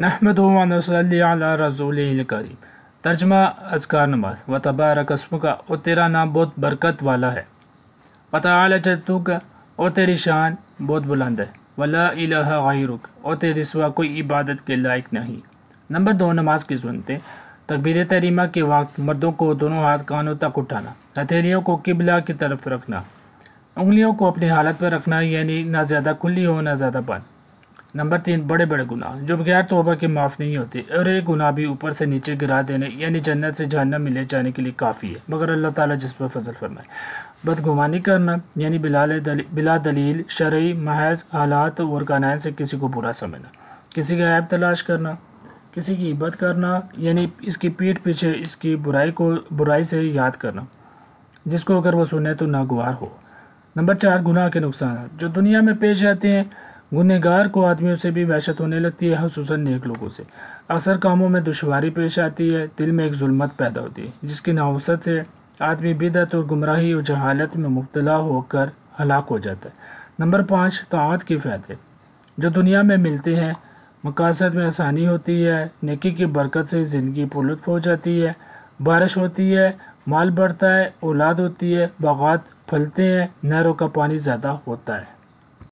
करीम तर्जमा अजगार नमाज व तबार कस्म का और तेरा नाम बहुत बरकत वाला है पता आला जद्दू का और तेरी शान बहुत बुलंद है वलाई रुक और तेरी सिवा कोई इबादत के लायक नहीं नंबर दो नमाज की सुनते तकबीर तरीमा के वक्त मर्दों को दोनों हाथ कानों तक उठाना हथेलियों को किबला की तरफ रखना उंगलियों को अपनी हालत पर रखना यानी ना ज़्यादा खुली हो ना ज़्यादा बंद नंबर तीन बड़े बड़े गुनाह जो बगैर तोबा के माफ़ नहीं होते और एक गुनाह भी ऊपर से नीचे गिरा देने यानी जन्नत से जहन्नम मिले जाने के लिए काफ़ी है मगर अल्लाह ताला जिस पर फजल फरमाए बदगुमानी करना यानी बिलाल दली, बिला दलील शर्य महज हालात और कानायन से किसी को बुरा समझना किसी का ऐप तलाश करना किसी की इबत करना यानी इसकी पीठ पीछे इसकी बुराई को बुराई से याद करना जिसको अगर वह सुने तो नागवार हो नंबर चार गुनाह के नुकसान जो दुनिया में पेश आते हैं गुनहगार को आदमियों से भी वहशत होने लगती है खूस नेक लोगों से अक्सर कामों में दुशारी पेश आती है दिल में एक जुल्मत पैदा होती है जिसकी नावसत से आदमी बिदत और गुमराही और जहालत में मुबतला होकर हलाक हो जाता है नंबर पाँच तात के फ़ायदे जो दुनिया में मिलते हैं मकासद में आसानी होती है नेकी की बरकत से ज़िंदगी पुलुत हो जाती है बारिश होती है माल बढ़ता है औलाद होती है बागात फलते हैं नहरों का पानी ज़्यादा होता है